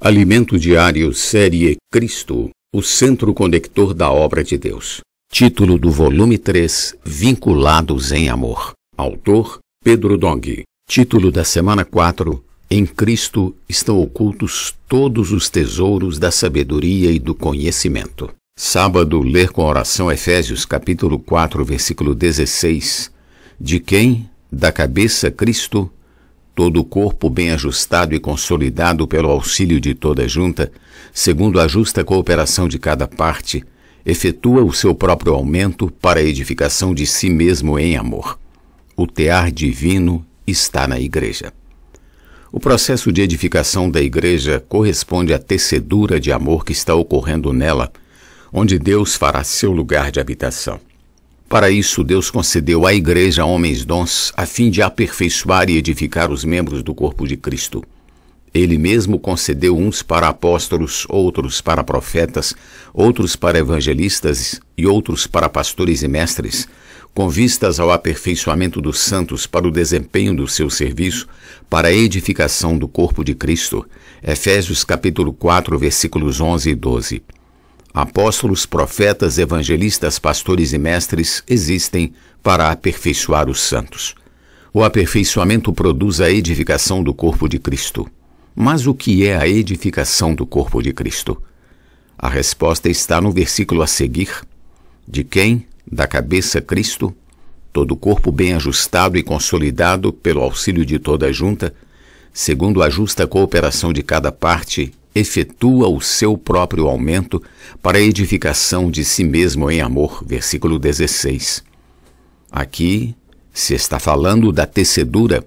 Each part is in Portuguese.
Alimento Diário Série Cristo, o centro conector da obra de Deus. Título do volume 3: Vinculados em Amor. Autor: Pedro Dong. Título da semana 4: Em Cristo estão ocultos todos os tesouros da sabedoria e do conhecimento. Sábado, ler com oração Efésios capítulo 4, versículo 16. De quem, da cabeça Cristo, todo o corpo bem ajustado e consolidado pelo auxílio de toda a junta, segundo a justa cooperação de cada parte, efetua o seu próprio aumento para a edificação de si mesmo em amor. O tear divino está na igreja. O processo de edificação da igreja corresponde à tecedura de amor que está ocorrendo nela, onde Deus fará seu lugar de habitação. Para isso, Deus concedeu à Igreja homens dons, a fim de aperfeiçoar e edificar os membros do corpo de Cristo. Ele mesmo concedeu uns para apóstolos, outros para profetas, outros para evangelistas e outros para pastores e mestres, com vistas ao aperfeiçoamento dos santos para o desempenho do seu serviço, para a edificação do corpo de Cristo. Efésios capítulo 4, versículos 11 e 12. Apóstolos, profetas, evangelistas, pastores e mestres existem para aperfeiçoar os santos. O aperfeiçoamento produz a edificação do corpo de Cristo. Mas o que é a edificação do corpo de Cristo? A resposta está no versículo a seguir. De quem, da cabeça Cristo, todo o corpo bem ajustado e consolidado pelo auxílio de toda a junta, segundo a justa cooperação de cada parte, efetua o seu próprio aumento para a edificação de si mesmo em amor. Versículo 16. Aqui se está falando da tecedura,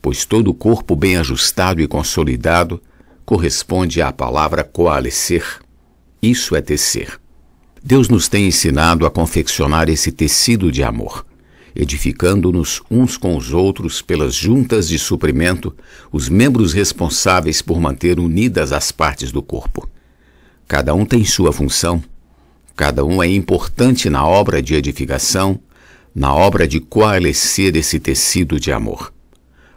pois todo o corpo bem ajustado e consolidado corresponde à palavra coalescer. Isso é tecer. Deus nos tem ensinado a confeccionar esse tecido de amor edificando-nos uns com os outros pelas juntas de suprimento, os membros responsáveis por manter unidas as partes do corpo. Cada um tem sua função, cada um é importante na obra de edificação, na obra de coalescer esse tecido de amor.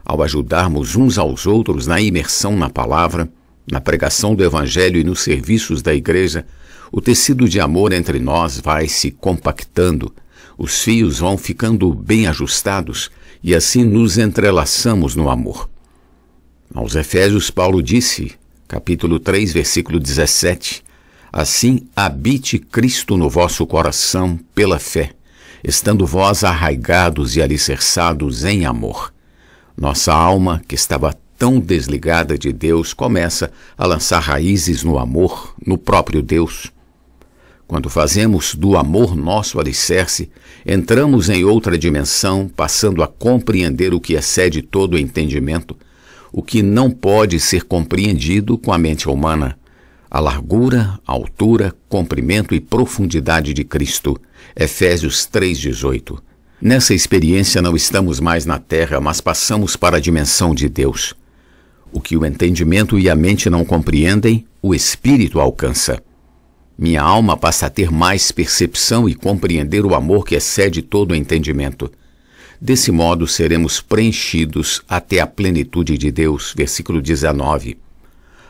Ao ajudarmos uns aos outros na imersão na palavra, na pregação do Evangelho e nos serviços da Igreja, o tecido de amor entre nós vai se compactando, os fios vão ficando bem ajustados e assim nos entrelaçamos no amor. Aos Efésios, Paulo disse, capítulo 3, versículo 17: Assim habite Cristo no vosso coração pela fé, estando vós arraigados e alicerçados em amor. Nossa alma, que estava tão desligada de Deus, começa a lançar raízes no amor, no próprio Deus. Quando fazemos do amor nosso alicerce, entramos em outra dimensão, passando a compreender o que excede todo o entendimento, o que não pode ser compreendido com a mente humana. A largura, a altura, comprimento e profundidade de Cristo. Efésios 3,18. Nessa experiência não estamos mais na terra, mas passamos para a dimensão de Deus. O que o entendimento e a mente não compreendem, o espírito alcança. Minha alma passa a ter mais percepção e compreender o amor que excede todo o entendimento. Desse modo seremos preenchidos até a plenitude de Deus. Versículo 19.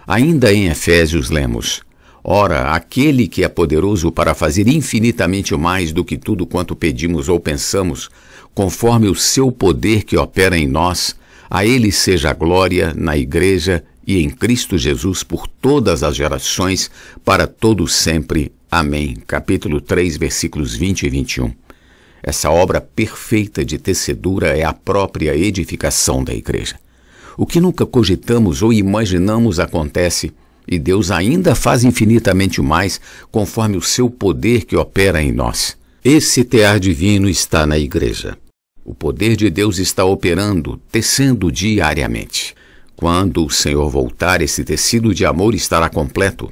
Ainda em Efésios lemos: Ora, aquele que é poderoso para fazer infinitamente mais do que tudo quanto pedimos ou pensamos, conforme o seu poder que opera em nós, a ele seja a glória na igreja e em Cristo Jesus por todas as gerações, para todo sempre. Amém. Capítulo 3, versículos 20 e 21. Essa obra perfeita de tecedura é a própria edificação da igreja. O que nunca cogitamos ou imaginamos acontece, e Deus ainda faz infinitamente mais, conforme o seu poder que opera em nós. Esse tear divino está na igreja. O poder de Deus está operando, tecendo diariamente. Quando o Senhor voltar, esse tecido de amor estará completo.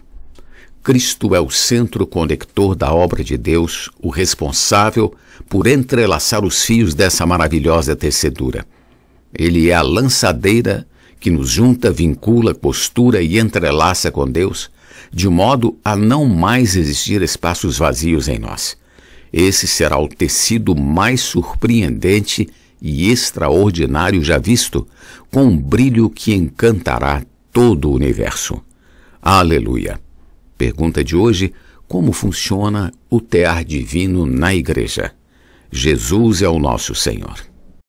Cristo é o centro conector da obra de Deus, o responsável por entrelaçar os fios dessa maravilhosa tecedura. Ele é a lançadeira que nos junta, vincula, costura e entrelaça com Deus, de modo a não mais existir espaços vazios em nós. Esse será o tecido mais surpreendente e extraordinário já visto, com um brilho que encantará todo o universo. Aleluia! Pergunta de hoje: como funciona o tear divino na igreja? Jesus é o nosso Senhor.